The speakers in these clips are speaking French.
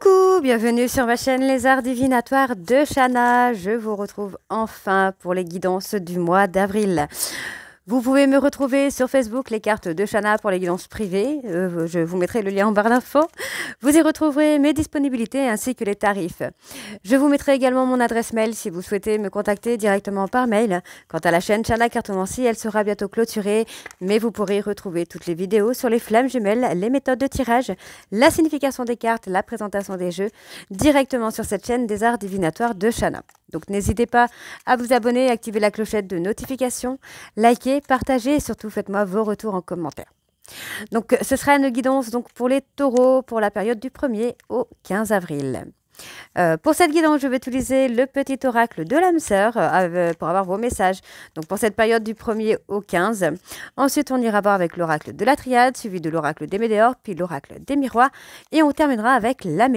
Coucou, bienvenue sur ma chaîne Les Arts Divinatoires de Chana. Je vous retrouve enfin pour les guidances du mois d'avril. Vous pouvez me retrouver sur Facebook, les cartes de Chana pour les guidances privées. Euh, je vous mettrai le lien en barre d'infos. Vous y retrouverez mes disponibilités ainsi que les tarifs. Je vous mettrai également mon adresse mail si vous souhaitez me contacter directement par mail. Quant à la chaîne Chana Cartomancie, elle sera bientôt clôturée, mais vous pourrez retrouver toutes les vidéos sur les flammes jumelles, les méthodes de tirage, la signification des cartes, la présentation des jeux, directement sur cette chaîne des arts divinatoires de Chana. Donc n'hésitez pas à vous abonner, activer la clochette de notification, liker, partager et surtout faites-moi vos retours en commentaire. Donc ce sera une guidance donc, pour les taureaux pour la période du 1er au 15 avril. Euh, pour cette guidance, je vais utiliser le petit oracle de l'âme sœur euh, pour avoir vos messages. Donc pour cette période du 1er au 15. Ensuite, on ira voir avec l'oracle de la triade, suivi de l'oracle des médéores, puis l'oracle des miroirs. Et on terminera avec la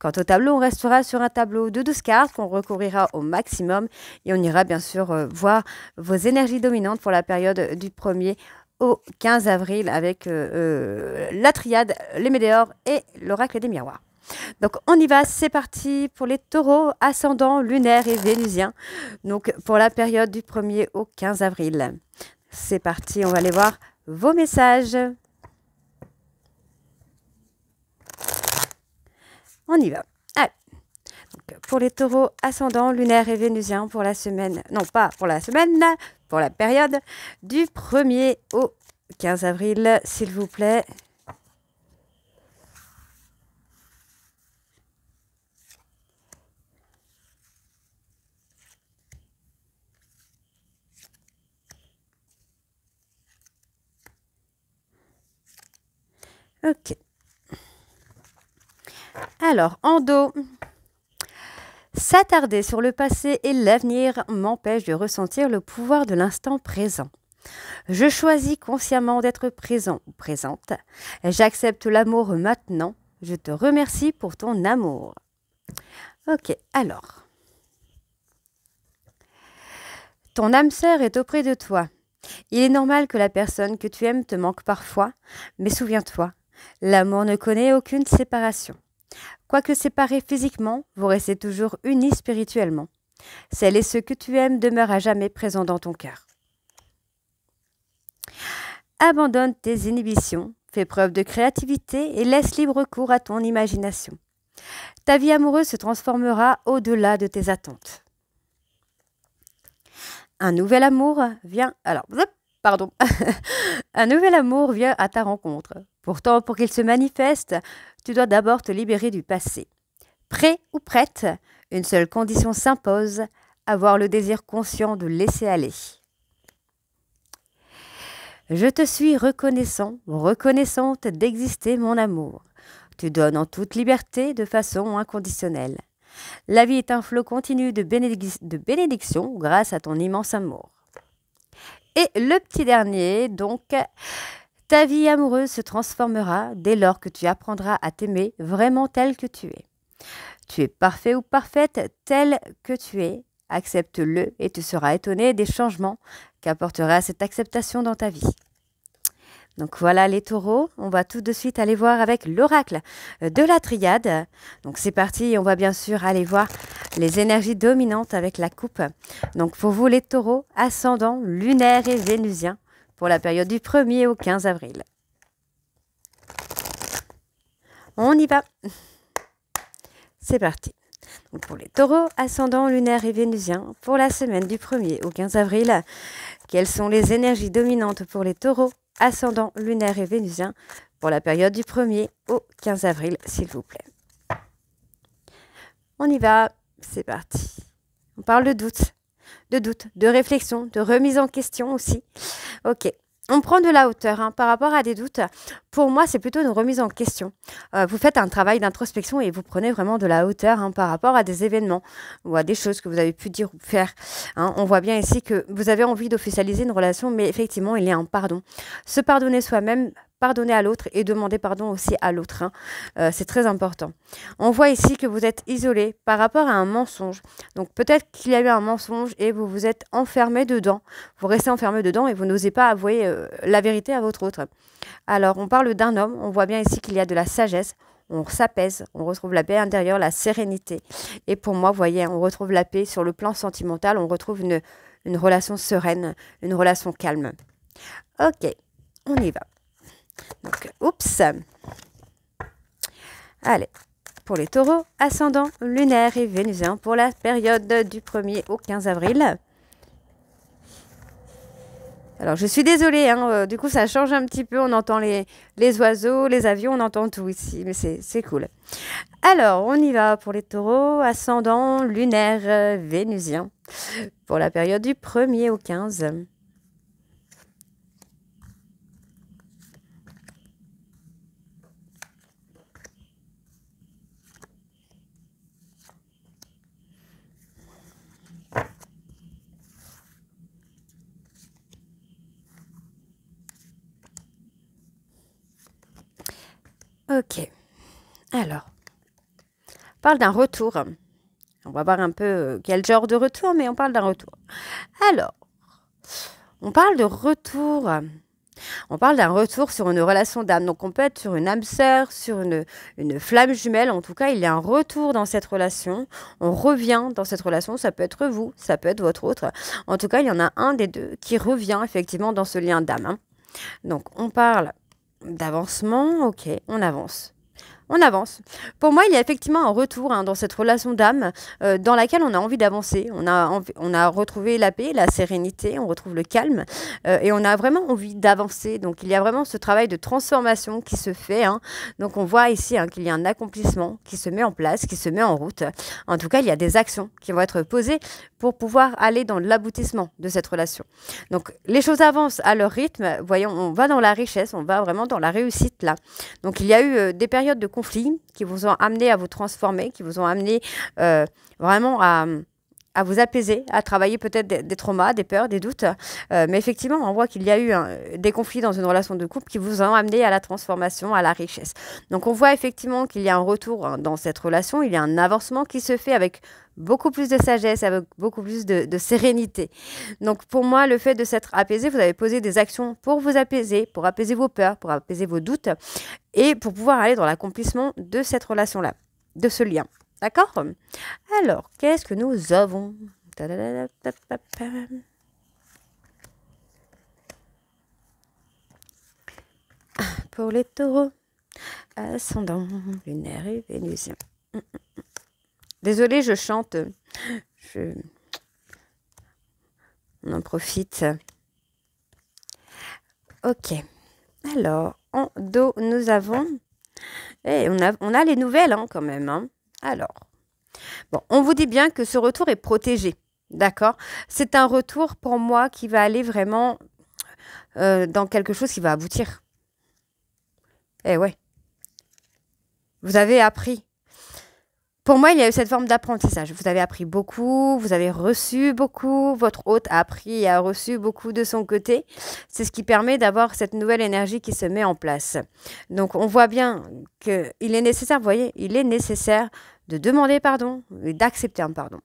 Quant au tableau, on restera sur un tableau de 12 cartes qu'on recouvrira au maximum. Et on ira bien sûr euh, voir vos énergies dominantes pour la période du 1er au 15 avril avec la triade, les médéores et l'oracle des miroirs. Donc on y va, c'est parti pour les taureaux ascendants, lunaires et vénusiens. Donc pour la période du 1er au 15 avril. C'est parti, on va aller voir vos messages. On y va. Allez. Ah. pour les taureaux ascendants, lunaires et vénusiens, pour la semaine, non pas pour la semaine, pour la période du 1er au 15 avril, s'il vous plaît, Ok. Alors, en dos. S'attarder sur le passé et l'avenir m'empêche de ressentir le pouvoir de l'instant présent. Je choisis consciemment d'être présent ou présente. J'accepte l'amour maintenant. Je te remercie pour ton amour. Ok, alors. Ton âme sœur est auprès de toi. Il est normal que la personne que tu aimes te manque parfois, mais souviens-toi, L'amour ne connaît aucune séparation. Quoique séparés physiquement, vous restez toujours unis spirituellement. Celle et ce que tu aimes demeurent à jamais présents dans ton cœur. Abandonne tes inhibitions, fais preuve de créativité et laisse libre cours à ton imagination. Ta vie amoureuse se transformera au-delà de tes attentes. Un nouvel amour vient. Alors, pardon. Un nouvel amour vient à ta rencontre. Pourtant, pour qu'il se manifeste, tu dois d'abord te libérer du passé. Prêt ou prête, une seule condition s'impose, avoir le désir conscient de laisser aller. Je te suis reconnaissant, reconnaissante d'exister, mon amour. Tu donnes en toute liberté, de façon inconditionnelle. La vie est un flot continu de, de bénédictions grâce à ton immense amour. Et le petit dernier, donc, ta vie amoureuse se transformera dès lors que tu apprendras à t'aimer vraiment tel que tu es. Tu es parfait ou parfaite tel que tu es. Accepte-le et tu seras étonné des changements qu'apportera cette acceptation dans ta vie. Donc voilà les taureaux, on va tout de suite aller voir avec l'oracle de la triade. Donc c'est parti, on va bien sûr aller voir les énergies dominantes avec la coupe. Donc pour vous les taureaux, ascendant, lunaire et vénusien, pour la période du 1er au 15 avril. On y va C'est parti Pour les taureaux, ascendants, lunaires et vénusiens, pour la semaine du 1er au 15 avril, quelles sont les énergies dominantes pour les taureaux, ascendants, lunaires et vénusiens pour la période du 1er au 15 avril, s'il vous plaît On y va C'est parti On parle de doute de doute, de réflexion, de remise en question aussi. Ok. On prend de la hauteur hein, par rapport à des doutes. Pour moi, c'est plutôt une remise en question. Euh, vous faites un travail d'introspection et vous prenez vraiment de la hauteur hein, par rapport à des événements ou à des choses que vous avez pu dire ou faire. Hein. On voit bien ici que vous avez envie d'officialiser une relation, mais effectivement, il y a un pardon. Se pardonner soi-même pardonner à l'autre et demander pardon aussi à l'autre. Hein. Euh, c'est très important. On voit ici que vous êtes isolé par rapport à un mensonge. Donc peut-être qu'il y a eu un mensonge et vous vous êtes enfermé dedans. Vous restez enfermé dedans et vous n'osez pas avouer euh, la vérité à votre autre. Alors on parle d'un homme. On voit bien ici qu'il y a de la sagesse. On s'apaise, on retrouve la paix intérieure, la sérénité. Et pour moi, voyez, on retrouve la paix sur le plan sentimental, on retrouve une relation sereine, une relation calme. Ok, on y va. Donc, oups. Allez, pour les taureaux, ascendant lunaire et vénusien pour la période du 1er au 15 avril. Alors, je suis désolée, hein, euh, du coup, ça change un petit peu. On entend les, oiseaux, les avions, on entend tout ici, mais c'est cool. Alors, on y va pour les taureaux, ascendant, lunaire, euh, vénusien, pour la période du 1er au 15. Ok. Alors, on parle d'un retour. On va voir un peu euh, quel genre de retour, mais on parle d'un retour. Alors, on parle de retour. On parle d'un retour sur une relation d'âme. Donc, on peut être sur une âme sœur, sur une, flamme jumelle. En tout cas, il y a un retour dans cette relation. On revient dans cette relation. Ça peut être vous, ça peut être votre autre. En tout cas, il y en a un des deux qui revient effectivement dans ce lien d'âme. Hein. Donc, on parle d'avancement, ok, on avance on avance. Pour moi, il y a effectivement un retour hein, dans cette relation d'âme euh, dans laquelle on a envie d'avancer. On a, on a retrouvé la paix, la sérénité, on retrouve le calme euh, et on a vraiment envie d'avancer. Donc, il y a vraiment ce travail de transformation qui se fait. Hein. Donc, on voit ici hein, qu'il y a un accomplissement qui se met en place, qui se met en route. En tout cas, il y a des actions qui vont être posées pour pouvoir aller dans l'aboutissement de cette relation. Donc, les choses avancent à leur rythme. Voyons, on va dans la richesse, on va vraiment dans la réussite là. Donc, il y a eu euh, des périodes de qui vous ont amené à vous transformer, qui vous ont amené euh, vraiment à, à vous apaiser, à travailler peut-être des, traumas, des peurs, des doutes. Euh, mais effectivement, on voit qu'il y a eu hein, des conflits dans une relation de couple qui vous ont amené à la transformation, à la richesse. Donc on voit effectivement qu'il y a un retour hein, dans cette relation, il y a un avancement qui se fait avec beaucoup plus de sagesse, avec beaucoup plus de sérénité. Donc pour moi, le fait de s'être apaisé, vous avez posé des actions pour vous apaiser, pour apaiser vos peurs, pour apaiser vos doutes et pour pouvoir aller dans l'accomplissement de cette relation-là, de ce lien. D'accord Alors, qu'est-ce que nous avons ah, Pour les taureaux, ascendant, lunaire et vénusien. Désolée, je chante. Je... On en profite. Ok. Alors, en dos, nous avons... Et eh, on, a, on a les nouvelles hein, quand même. Hein. Alors, bon, on vous dit bien que ce retour est protégé, d'accord C'est un retour pour moi qui va aller vraiment euh, dans quelque chose qui va aboutir. Eh ouais. Vous avez appris. Pour moi, il y a eu cette forme d'apprentissage. Vous avez appris beaucoup, vous avez reçu beaucoup, votre hôte a appris et a reçu beaucoup de son côté. C'est ce qui permet d'avoir cette nouvelle énergie qui se met en place. Donc on voit bien qu'il est nécessaire, vous voyez, il est nécessaire de demander pardon et d'accepter un pardon.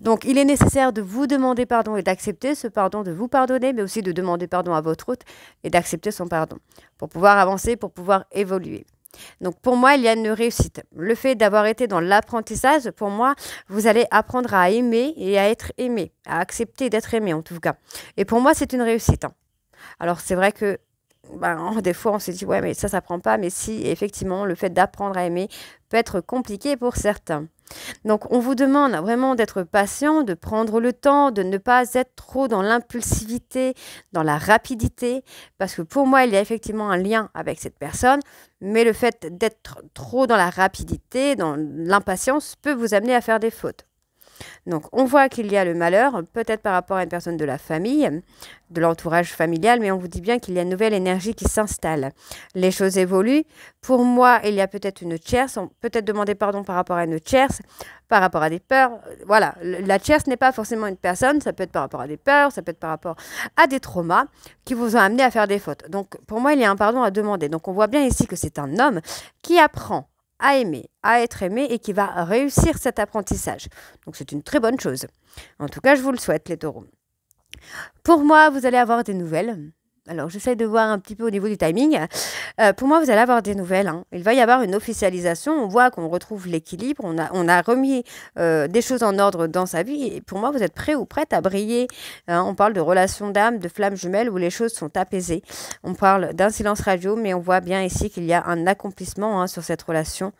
Donc, il est nécessaire de vous demander pardon et d'accepter ce pardon, de vous pardonner, mais aussi de demander pardon à votre hôte et d'accepter son pardon pour pouvoir avancer, pour pouvoir évoluer. Donc pour moi, il y a une réussite. Le fait d'avoir été dans l'apprentissage, pour moi, vous allez apprendre à aimer et à être aimé, à accepter d'être aimé en tout cas. Et pour moi, c'est une réussite. Hein. Alors c'est vrai que ben, des fois, on se dit, ouais, mais ça, ça prend pas. Mais si, effectivement, le fait d'apprendre à aimer peut être compliqué pour certains. Donc, on vous demande vraiment d'être patient, de prendre le temps, de ne pas être trop dans l'impulsivité, dans la rapidité, parce que pour moi, il y a effectivement un lien avec cette personne, mais le fait d'être trop dans la rapidité, dans l'impatience, peut vous amener à faire des fautes. Donc on voit qu'il y a le malheur, peut-être par rapport à une personne de la famille, de l'entourage familial, mais on vous dit bien qu'il y a une nouvelle énergie qui s'installe. Les choses évoluent. Pour moi, il y a peut-être une tierce, peut-être demander pardon par rapport à une tierce, par rapport à des peurs. Voilà, la tierce n'est pas forcément une personne, ça peut être par rapport à des peurs, ça peut être par rapport à des traumas qui vous ont amené à faire des fautes. Donc pour moi, il y a un pardon à demander. Donc on voit bien ici que c'est un homme qui apprend à aimer, à être aimé et qui va réussir cet apprentissage. Donc c'est une très bonne chose. En tout cas, je vous le souhaite, les taureaux. Pour moi, vous allez avoir des nouvelles alors j'essaie de voir un petit peu au niveau du timing. Euh, pour moi, vous allez avoir des nouvelles. Hein. Il va y avoir une officialisation. On voit qu'on retrouve l'équilibre. On a, on a remis euh, des choses en ordre dans sa vie. pour moi, vous êtes prêt ou prête à briller. Hein? On parle de relations d'âme, de flammes jumelles où les choses sont apaisées. On parle d'un silence radio, mais on voit bien ici qu'il y a un accomplissement hein, sur cette relation.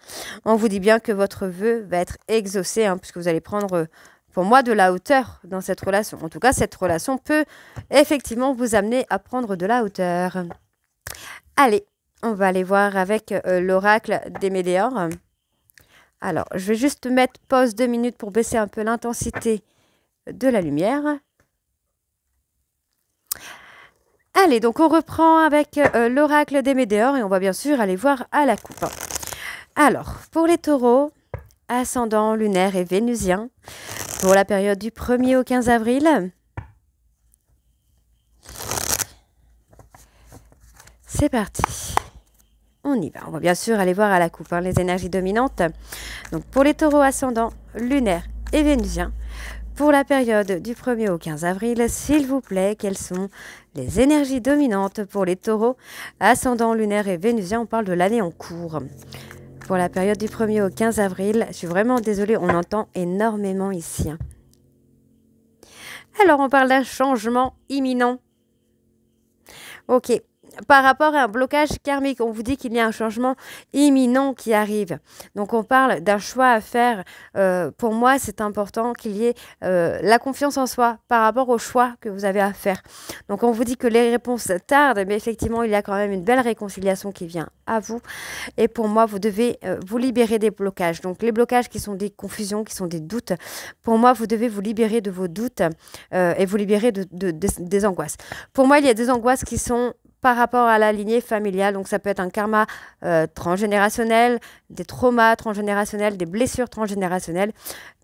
On vous dit bien que votre vœu va être exaucé puisque vous allez prendre pour moi, de la hauteur dans cette relation. En tout cas, cette relation peut effectivement vous amener à prendre de la hauteur. Allez, on va aller voir avec euh, l'oracle des médéores. Alors, je vais juste mettre pause deux minutes pour baisser un peu l'intensité de la lumière. Allez, donc on reprend avec euh, l'oracle des médéores et on va bien sûr aller voir à la coupe. Alors, pour les taureaux, ascendant, lunaire et vénusien pour la période du 1er au 15 avril. C'est parti. On y va. On va bien sûr aller voir à la coupe hein, les énergies dominantes. Donc pour les taureaux ascendants, lunaire et vénusien. pour la période du 1er au 15 avril, s'il vous plaît, quelles sont les énergies dominantes pour les taureaux ascendant, lunaire et vénusien? On parle de l'année en cours pour la période du 1er au 15 avril. Je suis vraiment désolée, on entend énormément ici. Hein. Alors, on parle d'un changement imminent. Ok, par rapport à un blocage karmique, on vous dit qu'il y a un changement imminent qui arrive. Donc on parle d'un choix à faire. Euh, pour moi, c'est important qu'il y ait euh, la confiance en soi par rapport au choix que vous avez à faire. Donc on vous dit que les réponses tardent, mais effectivement, il y a quand même une belle réconciliation qui vient à vous. Et pour moi, vous devez euh, vous libérer des blocages. Donc les blocages qui sont des confusions, qui sont des doutes, pour moi, vous devez vous libérer de vos doutes et vous libérer des angoisses. Pour moi, il y a des angoisses qui sont par rapport à la lignée familiale. Donc ça peut être un karma euh, transgénérationnel, des traumas transgénérationnels, des blessures transgénérationnelles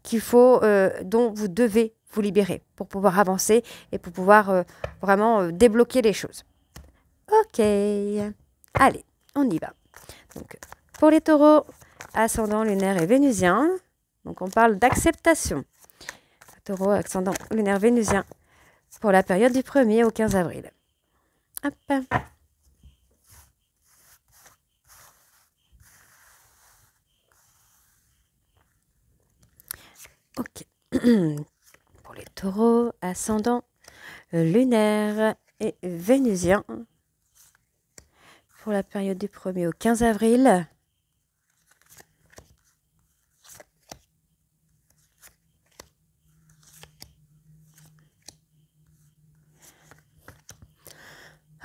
qu'il faut, euh, dont vous devez vous libérer pour pouvoir avancer et pour pouvoir euh, vraiment débloquer les choses. Ok, allez, on y va. Donc pour les taureaux, ascendant lunaire et vénusien, donc on parle d'acceptation. Taureau, ascendant lunaire vénusien pour la période du 1er au 15 avril. Ok. Pour les taureaux, ascendants, euh, lunaire et vénusien. Pour la période du 1er au 15 avril.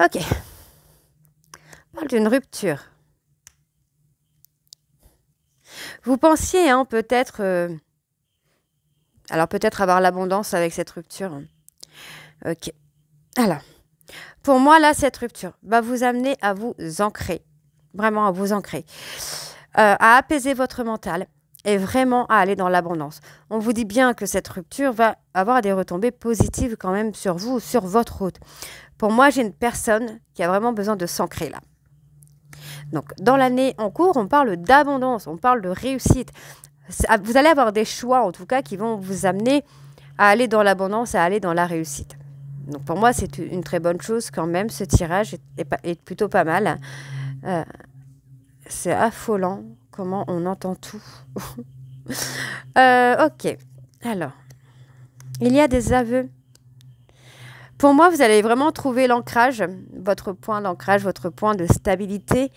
Ok. On parle d'une rupture. Vous pensiez hein, peut-être, euh, alors peut-être avoir l'abondance avec cette rupture. Ok. Alors, pour moi là, cette rupture va vous amener à vous ancrer, vraiment à vous ancrer, euh, à apaiser votre mental, et vraiment à aller dans l'abondance. On vous dit bien que cette rupture va avoir des retombées positives quand même sur vous, sur votre route. Pour moi, j'ai une personne qui a vraiment besoin de s'ancrer là. Donc, dans l'année en cours, on parle d'abondance, on parle de réussite. Ah, vous allez avoir des choix, en tout cas, qui vont vous amener à aller dans l'abondance, à aller dans la réussite. Donc, pour moi, c'est une très bonne chose quand même. Ce tirage est, plutôt pas mal. Euh, c'est affolant comment on entend tout. Euh, ok, alors, il y a des aveux. Pour moi, vous allez vraiment trouver l'ancrage, votre point d'ancrage, votre point de stabilité,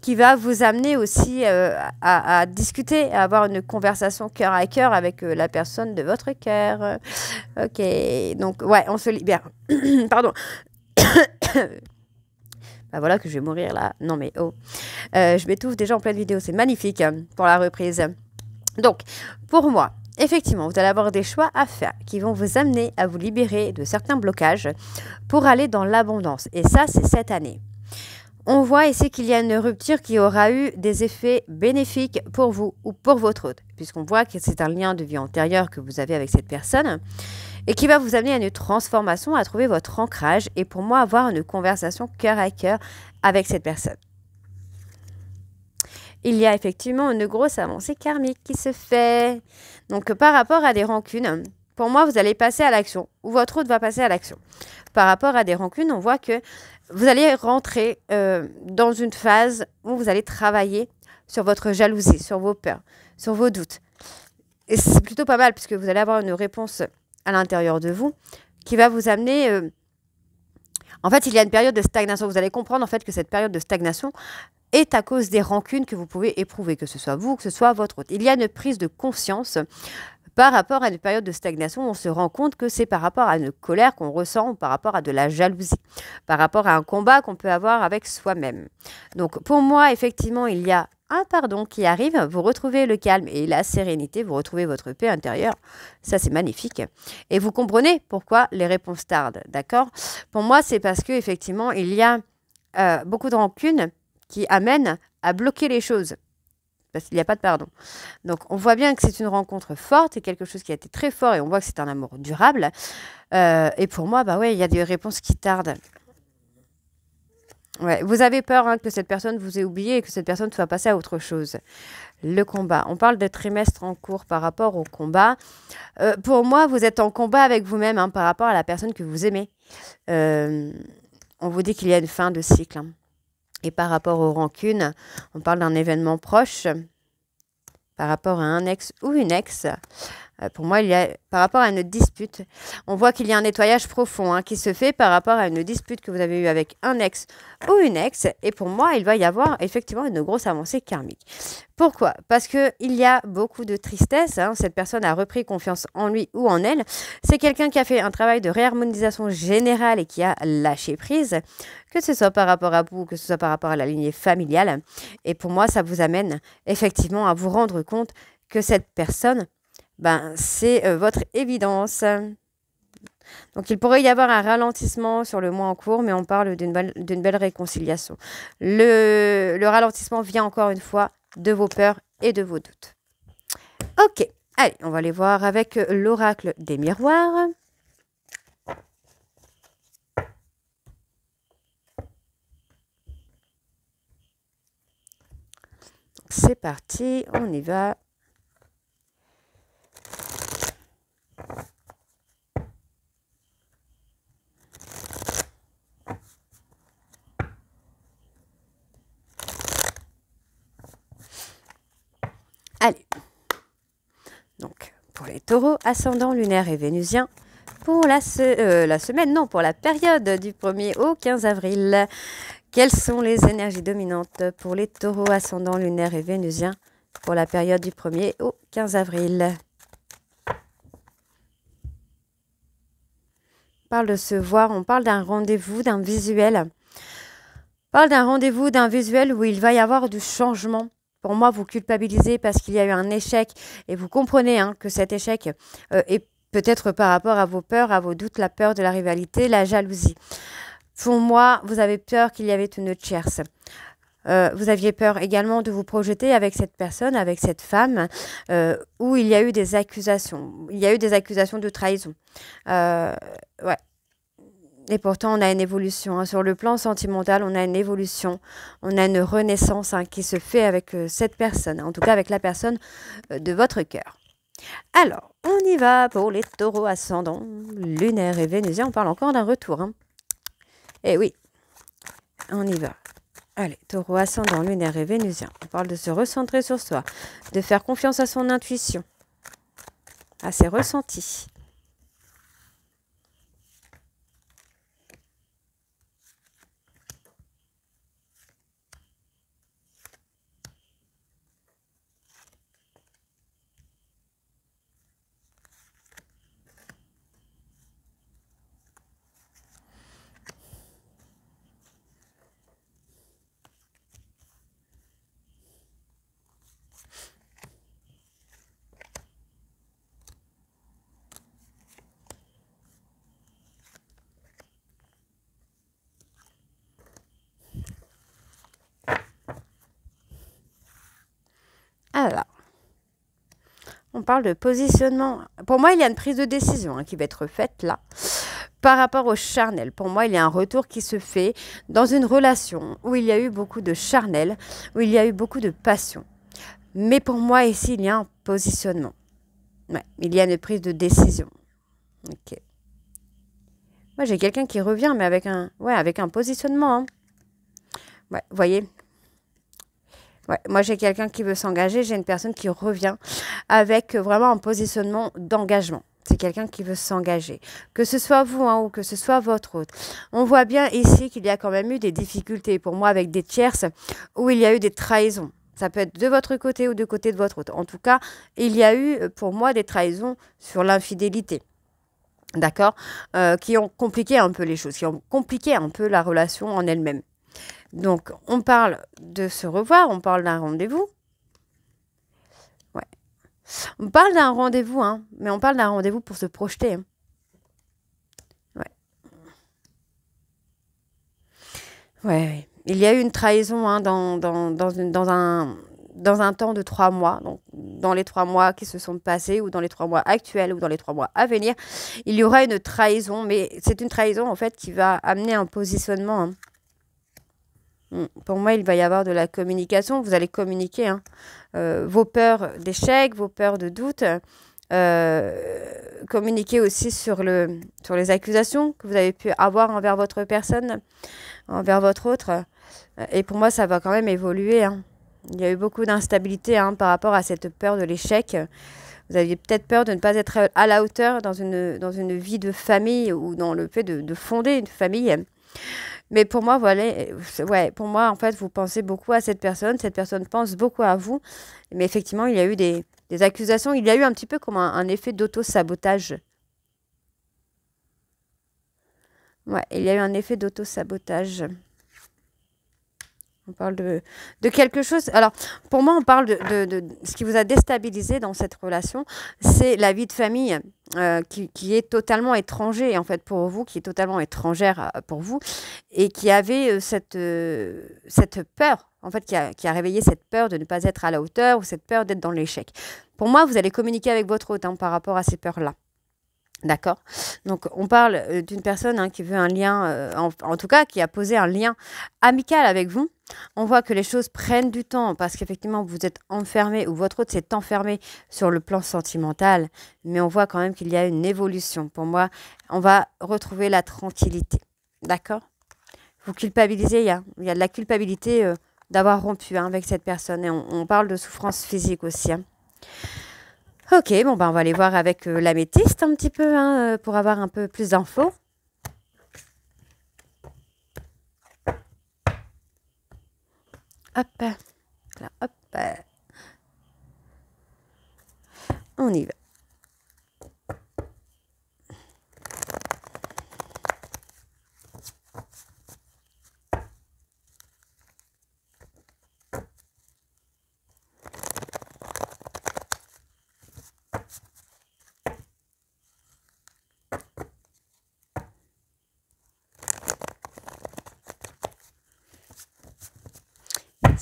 qui va vous amener aussi euh, à, discuter, à avoir une conversation cœur à cœur avec euh, la personne de votre cœur. Ok, donc ouais, on se libère. Pardon. bah voilà que je vais mourir là. Non mais oh. Euh, je m'étouffe déjà en pleine vidéo, c'est magnifique hein, pour la reprise. Donc, pour moi, effectivement, vous allez avoir des choix à faire qui vont vous amener à vous libérer de certains blocages pour aller dans l'abondance. Et ça, c'est cette année. On voit ici qu'il y a une rupture qui aura eu des effets bénéfiques pour vous ou pour votre autre, puisqu'on voit que c'est un lien de vie antérieure que vous avez avec cette personne et qui va vous amener à une transformation, à trouver votre ancrage et pour moi avoir une conversation cœur à cœur avec cette personne. Il y a effectivement une grosse avancée karmique qui se fait. Donc par rapport à des rancunes, pour moi, vous allez passer à l'action, ou votre autre va passer à l'action. Par rapport à des rancunes, on voit que vous allez rentrer euh, dans une phase où vous allez travailler sur votre jalousie, sur vos peurs, sur vos doutes. Et c'est plutôt pas mal, puisque vous allez avoir une réponse à l'intérieur de vous qui va vous amener... Euh, en fait, il y a une période de stagnation. Vous allez comprendre en fait que cette période de stagnation est à cause des rancunes que vous pouvez éprouver, que ce soit vous, que ce soit votre autre. Il y a une prise de conscience par rapport à une période de stagnation, on se rend compte que c'est par rapport à une colère qu'on ressent, par rapport à de la jalousie, par rapport à un combat qu'on peut avoir avec soi-même. Donc pour moi, effectivement, il y a un pardon qui arrive, vous retrouvez le calme et la sérénité, vous retrouvez votre paix intérieure. Ça, c'est magnifique. Et vous comprenez pourquoi les réponses tardent, d'accord Pour moi, c'est parce que effectivement, il y a euh, beaucoup de rancune qui amène à bloquer les choses. Parce qu'il n'y a pas de pardon. Donc, on voit bien que c'est une rencontre forte et quelque chose qui a été très fort et on voit que c'est un amour durable. Euh, et pour moi, bah ouais, il y a des réponses qui tardent vous avez peur hein, que cette personne vous ait oublié et que cette personne soit passée à autre chose. Le combat. On parle de trimestre en cours par rapport au combat. Euh, pour moi, vous êtes en combat avec vous-même hein, par rapport à la personne que vous aimez. Euh, on vous dit qu'il y a une fin de cycle. Hein. Et par rapport aux rancunes, on parle d'un événement proche par rapport à un ex ou une ex. Euh, pour moi, il y a, par rapport à une dispute, on voit qu'il y a un nettoyage profond hein, qui se fait par rapport à une dispute que vous avez eue avec un ex ou une ex. Et pour moi, il va y avoir effectivement une grosse avancée karmique. Pourquoi Parce qu'il y a beaucoup de tristesse. Hein. cette personne a repris confiance en lui ou en elle. C'est quelqu'un qui a fait un travail de réharmonisation générale et qui a lâché prise, que ce soit par rapport à vous, que ce soit par rapport à la lignée familiale. Et pour moi, ça vous amène effectivement à vous rendre compte que cette personne ben, c'est euh, votre évidence. Donc il pourrait y avoir un ralentissement sur le mois en cours, mais on parle d'une belle, réconciliation. Le, le, ralentissement vient encore une fois de vos peurs et de vos doutes. Ok, allez, on va aller voir avec euh, l'oracle des miroirs. C'est parti, on y va. les taureaux, ascendant lunaire et vénusien, pour la, euh, la semaine, non, pour la période du 1er au 15 avril. Quelles sont les énergies dominantes pour les taureaux, ascendant lunaire et vénusien pour la période du 1er au 15 avril On parle de se voir, on parle d'un rendez-vous, d'un visuel. On parle d'un rendez-vous, d'un visuel où il va y avoir du changement pour moi, vous culpabilisez parce qu'il y a eu un échec et vous comprenez hein, que cet échec euh, est peut-être par rapport à vos peurs, à vos doutes, la peur de la rivalité, la jalousie. Pour moi, vous avez peur qu'il y avait une tierce. Euh, vous aviez peur également de vous projeter avec cette personne, avec cette femme, euh, où il y a eu des accusations. Il y a eu des accusations de trahison. ouais. Et pourtant, on a une évolution. Hein. Sur le plan sentimental, on a une évolution. On a une renaissance hein, qui se fait avec euh, cette personne, en tout cas avec la personne euh, de votre cœur. Alors, on y va pour les taureaux ascendants, lunaires et vénusiens. On parle encore d'un retour. Hein. Eh oui, on y va. Allez, taureau ascendant, lunaire et vénusien. On parle de se recentrer sur soi, de faire confiance à son intuition, à ses ressentis. on parle de positionnement. Pour moi, il y a une prise de décision hein, qui va être faite là par rapport au charnel. Pour moi, il y a un retour qui se fait dans une relation où il y a eu beaucoup de charnel, où il y a eu beaucoup de passion. Mais pour moi, ici, il y a un positionnement. Ouais, il y a une prise de décision. Ok. Moi, j'ai quelqu'un qui revient, mais avec un, ouais, avec un positionnement. Vous hein. voyez, moi j'ai quelqu'un qui veut s'engager, j'ai une personne qui revient avec euh, vraiment un positionnement d'engagement. C'est quelqu'un qui veut s'engager. Que ce soit vous hein, ou que ce soit votre autre, On voit bien ici qu'il y a quand même eu des difficultés pour moi avec des tierces où il y a eu des trahisons. Ça peut être de votre côté ou de côté de votre autre. En tout cas, il y a eu euh, pour moi des trahisons sur l'infidélité. D'accord euh, Qui ont compliqué un peu les choses, qui ont compliqué un peu la relation en elle-même. Donc, on parle de se revoir, on parle d'un rendez-vous. Ouais. On parle d'un rendez-vous, hein, mais on parle d'un rendez-vous pour se projeter. Hein. Ouais. Il y a eu une trahison hein, dans, un, temps de trois mois. Donc, dans les trois mois qui se sont passés, ou dans les trois mois actuels, ou dans les trois mois à venir, il y aura une trahison. Mais c'est une trahison, en fait, qui va amener un positionnement. Hein. Mm. Pour moi, il va y avoir de la communication. Vous allez communiquer hein. Euh, vos peurs d'échec, vos peurs de doute. Euh, communiquer aussi sur, le, sur les accusations que vous avez pu avoir envers votre personne, envers votre autre. Et pour moi, ça va quand même évoluer. Hein. Il y a eu beaucoup d'instabilité hein, par rapport à cette peur de l'échec. Vous aviez peut-être peur de ne pas être à la hauteur dans une, dans une vie de famille ou dans le fait de, de fonder une famille. Mais pour moi, voilà, ouais, pour moi, en fait, vous pensez beaucoup à cette personne, cette personne pense beaucoup à vous. Mais effectivement, il y a eu des, accusations, il y a eu un petit peu comme un, effet d'auto-sabotage. Ouais, il y a eu un effet d'auto-sabotage. On parle de, quelque chose. Alors, pour moi, on parle de, ce qui vous a déstabilisé dans cette relation, c'est la vie de famille euh, qui, est totalement étranger, en fait, pour vous, qui est totalement étrangère euh, pour vous, et qui avait euh, cette, cette peur, en fait, qui a, réveillé cette peur de ne pas être à la hauteur ou cette peur d'être dans l'échec. Pour moi, vous allez communiquer avec votre hôte hein, par rapport à ces peurs-là. D'accord Donc on parle euh, d'une personne hein, qui veut un lien, euh, en, tout cas qui a posé un lien amical avec vous. On voit que les choses prennent du temps parce qu'effectivement vous êtes enfermé ou votre autre s'est enfermé sur le plan sentimental, mais on voit quand même qu'il y a une évolution. Pour moi, on va retrouver la tranquillité. D'accord Vous culpabilisez, il y a, de la culpabilité euh, d'avoir rompu hein, avec cette personne et on, parle de souffrance physique aussi. Hein. Ok, bon, ben, on va aller voir avec la euh, l'améthyste un petit peu hein, euh, pour avoir un peu plus d'infos. Hop, là, hop. On y va.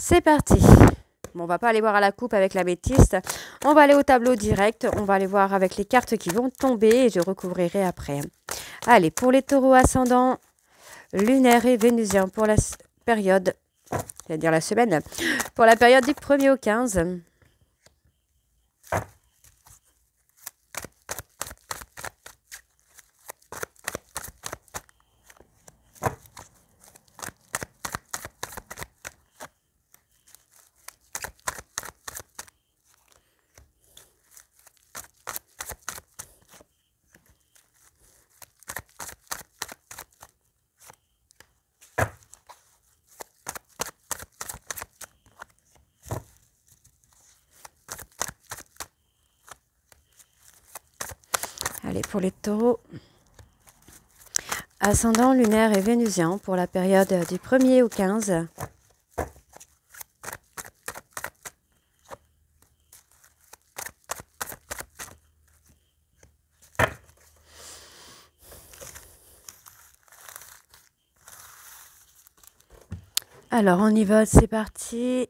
C'est parti. Bon, on va pas aller voir à la coupe avec la bêtise. On va aller au tableau direct. On va aller voir avec les cartes qui vont tomber et je recouvrirai après. Allez, pour les taureaux ascendants, lunaire et vénusien pour la période, c'est-à-dire la semaine, pour la période du 1er au 15. pour les taureaux. Ascendant lunaire et vénusien pour la période du 1er au 15. Alors, on y va, c'est parti.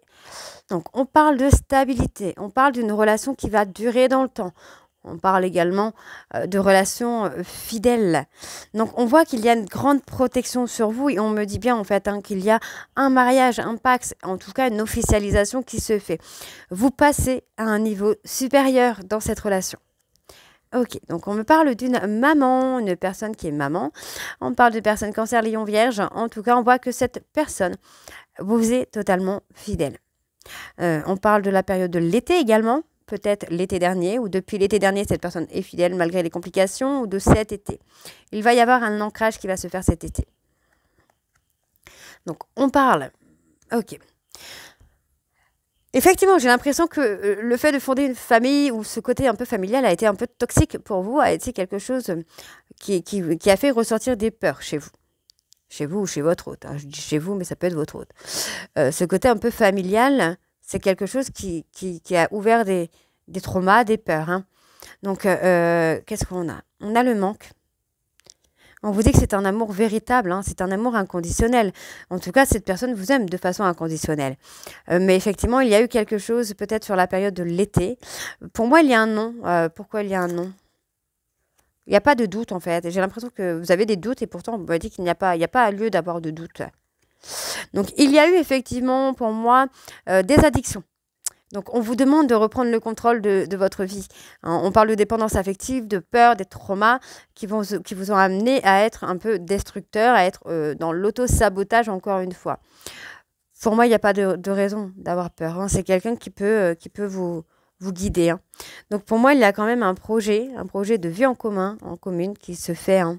Donc, on parle de stabilité, on parle d'une relation qui va durer dans le temps, on parle également euh, de relations euh, fidèles. Donc on voit qu'il y a une grande protection sur vous et on me dit bien en fait hein, qu'il y a un mariage, un pax, en tout cas une officialisation qui se fait. Vous passez à un niveau supérieur dans cette relation. Ok, donc on me parle d'une maman, une personne qui est maman. On parle de personne cancer, lion, vierge. En tout cas, on voit que cette personne vous est totalement fidèle. Euh, on parle de la période de l'été également, peut-être l'été dernier, ou depuis l'été dernier, cette personne est fidèle malgré les complications, ou de cet été. Il va y avoir un ancrage qui va se faire cet été. Donc, on parle. Ok. Effectivement, j'ai l'impression que euh, le fait de fonder une famille ou ce côté un peu familial a été un peu toxique pour vous, a été quelque chose qui, a fait ressortir des peurs chez vous. Chez vous ou chez votre hôte. Hein. Je dis chez vous, mais ça peut être votre hôte. Euh, ce côté un peu familial c'est quelque chose qui, qui, a ouvert des, traumas, des peurs. Hein. Donc, euh, euh, qu'est-ce qu'on a On a le manque. On vous dit que c'est un amour véritable, hein, c'est un amour inconditionnel. En tout cas, cette personne vous aime de façon inconditionnelle. Euh, mais effectivement, il y a eu quelque chose peut-être sur la période de l'été. Pour moi, il y a un nom. pourquoi il y a un nom Il n'y a pas de doute en fait. J'ai l'impression que vous avez des doutes et pourtant on m'a dit qu'il n'y a pas, il n'y a pas lieu d'avoir de doute. Donc il y a eu effectivement pour moi euh, des addictions. Donc on vous demande de reprendre le contrôle de, votre vie. Hein. on parle de dépendance affective, de peur, des traumas qui, vont, qui vous ont amené à être un peu destructeur, à être euh, dans l'auto-sabotage encore une fois. Pour moi, il n'y a pas de, raison d'avoir peur. Hein. C'est quelqu'un qui peut, euh, qui peut vous, vous guider. Hein. Donc pour moi, il y a quand même un projet, un projet de vie en commun, en commune qui se fait. Hein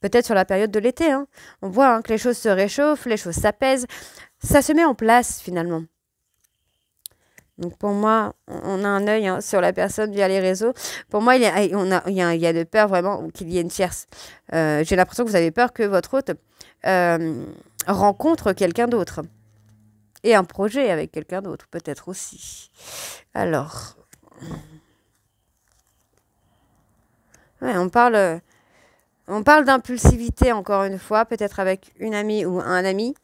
peut-être sur la période de l'été. Hein. On voit hein, que les choses se réchauffent, les choses s'apaisent, ça se met en place finalement. Donc pour moi, on a un œil hein, sur la personne via les réseaux. Pour moi, il y a, on de peur vraiment qu'il y ait une tierce. Euh, j'ai l'impression que vous avez peur que votre hôte euh, rencontre quelqu'un d'autre. Et un projet avec quelqu'un d'autre, peut-être aussi. Alors... Ouais, on parle euh, on parle d'impulsivité encore une fois, peut-être avec une amie ou un ami.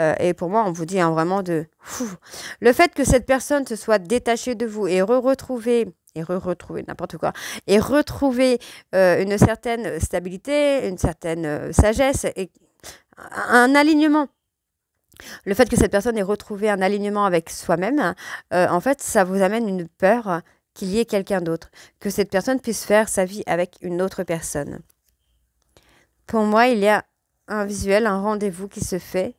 Euh, et pour moi, on vous dit hein, vraiment de... fou. Le fait que cette personne se soit détachée de vous et re retrouvée et re retrouvée n'importe quoi, et retrouver euh, une certaine stabilité, une certaine euh, sagesse et un alignement. Le fait que cette personne ait retrouvé un alignement avec soi-même, en fait, ça vous amène une peur qu'il y ait quelqu'un d'autre, que cette personne puisse faire sa vie avec une autre personne pour moi, il y a un visuel, un rendez-vous qui se fait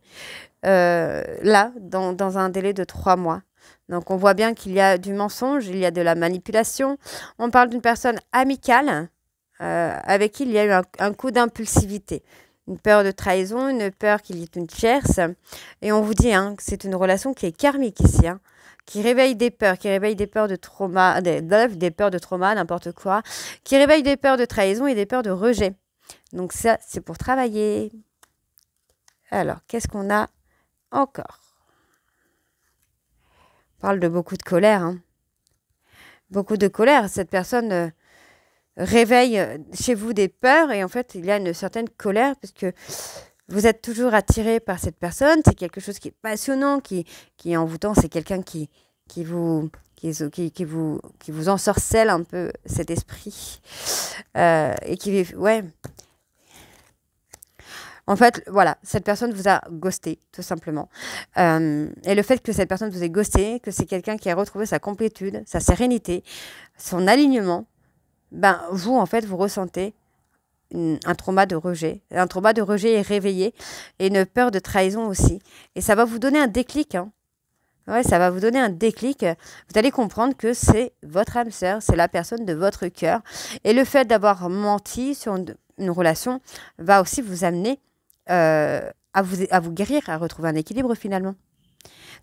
euh, là, dans, un délai de trois mois. Donc on voit bien qu'il y a du mensonge, il y a de la manipulation. On parle d'une personne amicale euh, avec qui il y a eu un, coup d'impulsivité, une peur de trahison, une peur qu'il y ait une tierce. Et on vous dit hein, que c'est une relation qui est karmique ici. Hein, qui réveille des peurs, qui réveille des peurs de trauma, des peurs de trauma, n'importe quoi, qui réveille des peurs de trahison et des peurs de rejet. Donc ça, c'est pour travailler. Alors, qu'est-ce qu'on a encore On parle de beaucoup de colère. Hein. Beaucoup de colère. Cette personne euh, réveille euh, chez vous des peurs et en fait, il y a une certaine colère parce que vous êtes toujours attiré par cette personne. C'est quelque chose qui est passionnant, qui, qui est envoûtant. C'est quelqu'un qui, qui vous qui, qui, vous qui vous ensorcelle un peu cet esprit euh, et qui ouais en fait, voilà, cette personne vous a ghosté, tout simplement. Euh, et le fait que cette personne vous ait ghosté, que c'est quelqu'un qui a retrouvé sa complétude, sa sérénité, son alignement, ben, vous, en fait, vous ressentez un trauma de rejet. Un trauma de rejet est réveillé et une peur de trahison aussi. Et ça va vous donner un déclic. Hein. Ouais, ça va vous donner un déclic. Vous allez comprendre que c'est votre âme sœur, c'est la personne de votre cœur. Et le fait d'avoir menti sur une relation va aussi vous amener euh, à, vous, à vous guérir, à retrouver un équilibre finalement.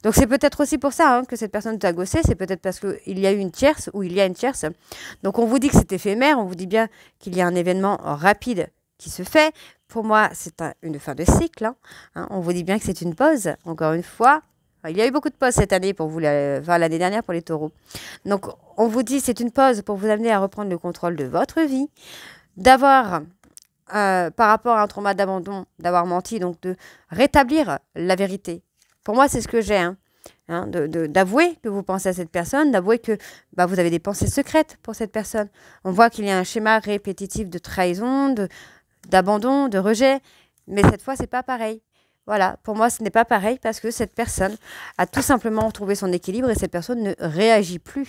Donc c'est peut-être aussi pour ça hein, que cette personne t'a gossé, c'est peut-être parce qu'il y a eu une tierce ou il y a une tierce. Donc on vous dit que c'est éphémère, on vous dit bien qu'il y a un événement rapide qui se fait. Pour moi, c'est une fin de cycle. Hein, hein. on vous dit bien que c'est une pause, encore une fois. il y a eu beaucoup de pauses cette année pour vous, enfin, l'année dernière pour les taureaux. Donc on vous dit c'est une pause pour vous amener à reprendre le contrôle de votre vie, d'avoir euh, par rapport à un trauma d'abandon, d'avoir menti, donc de rétablir la vérité. Pour moi, c'est ce que j'ai. Hein. hein d'avouer que vous pensez à cette personne, d'avouer que bah, vous avez des pensées secrètes pour cette personne. On voit qu'il y a un schéma répétitif de trahison, d'abandon, de, rejet, mais cette fois, c'est pas pareil. Voilà, pour moi, ce n'est pas pareil parce que cette personne a tout simplement retrouvé son équilibre et cette personne ne réagit plus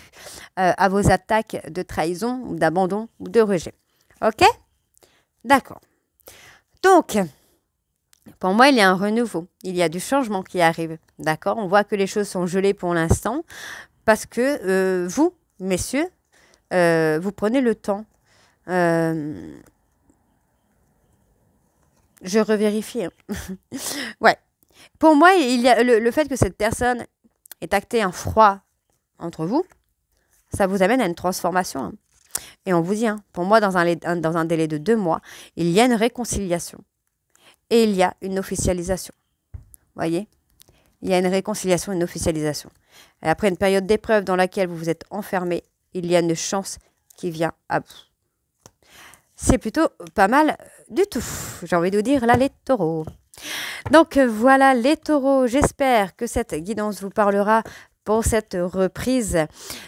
euh, à vos attaques de trahison, d'abandon ou de rejet. OK D'accord. Donc, pour moi, il y a un renouveau, il y a du changement qui arrive. D'accord On voit que les choses sont gelées pour l'instant parce que euh, vous, messieurs, euh, vous prenez le temps. Euh, je revérifie. Hein. ouais. Pour moi, il y a le, fait que cette personne ait acté un froid entre vous, ça vous amène à une transformation. Hein. Et on vous dit, hein, pour moi, dans un, délai de deux mois, il y a une réconciliation et il y a une officialisation. Voyez Il y a une réconciliation et une officialisation. Et après une période d'épreuve dans laquelle vous vous êtes enfermé, il y a une chance qui vient à vous. C'est plutôt pas mal du tout. J'ai envie de vous dire, là, les taureaux. Donc euh, voilà les taureaux, j'espère que cette guidance vous parlera pour cette reprise.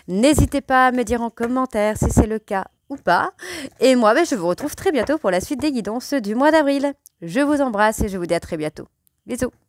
N'hésitez pas à me dire en commentaire si c'est le cas ou pas. Et moi, ben, je vous retrouve très bientôt pour la suite des guidances du mois d'avril. Je vous embrasse et je vous dis à très bientôt. Bisous